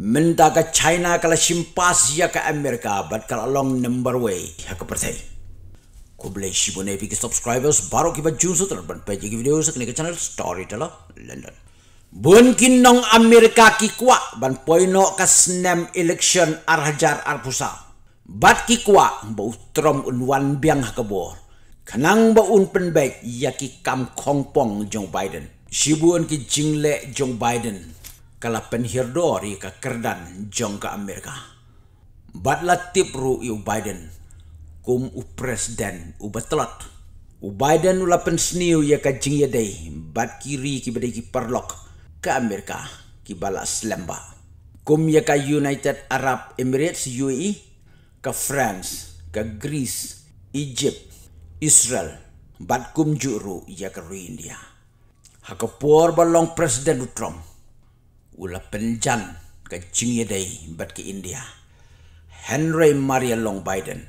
minta ke China kalau simpas ya ke Amerika bat kalau long number way ya ke pertai ku boleh sibu nepi ke subscribers baru kita baju sutra ban page ke video sekne ke channel story storyteller London Bun kinong Amerika ki kuat poin poino ke snem election arhajar arpusa bat ki kuat bau trom unwan biang ha kebor. kenang bau un penbaik ya kikam kongpong Joe Biden sibu un ki jingle Joe Biden kala penhirdori ka kerdan jong ka Amerika. Bat la tip ru iu Biden kum u presiden u batlat U Biden u lapen seniu ya ka jing ya day bat kiri ki badai ki perlok ka Amerika ki bala selamba. Kum ya ka United Arab Emirates UAE ka France ka Greece Egypt Israel bat kum juru ya ka ru India. Hakapur balong presiden u Trump ula penjan ke day bat ke India. Henry Maria Long Biden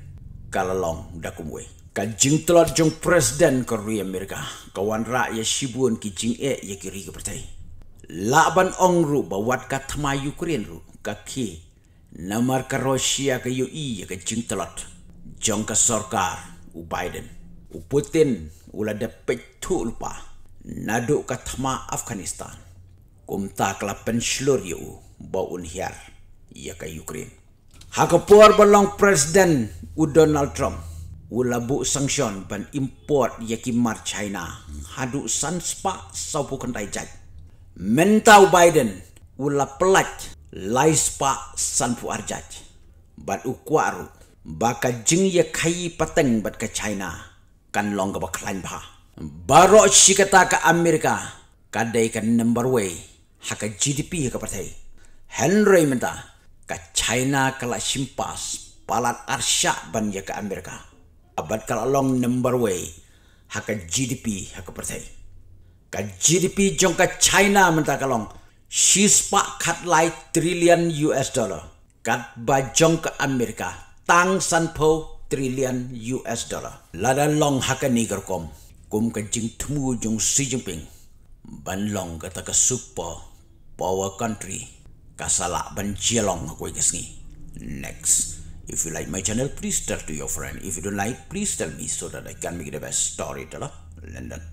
kalalong dakumwe. Ka jing telot jong presiden ke Rui Amerika. Kawan rakyat ya shibuan ki jing e ya kiri ke pertai. Laban ong ru bawat ka tema Ukraine ru ka ki. Namar ka Rusia ke UI ya ke jing telot. Jong ka sorkar u Biden. U Putin ula de pek tu lupa. Naduk ka tema Afghanistan. Kum tak kala penslor yu baun hiar ia ke Ukraine. Hakapuar belong presiden u Donald Trump u labu sanksion ban import ia ki mar China hadu sanspa saupu kentai jat. Mentau Biden u lapelat lai spa sanpu arjat. Bat u kuaru baka jeng ia kai pateng bat ke China kan long ke baklan bah. Barok shikata ke Amerika kadai kan number way haka GDP haka partai. Henry minta ka China kala simpas palat arsya ban ya ka Amerika. Abad kalah long number way haka GDP haka partai. Ka GDP jong ke China minta kalah long shispa kat lai trilion US dollar. Kat bajong ke Amerika tang san po trillion US dollar. Lada long haka nigger kom. Kum ka jing tumu jong Xi Jinping. Ban long kata ke super power country kasala bencilong aku ikas ni next if you like my channel please tell to your friend if you don't like please tell me so that I can make the best story to London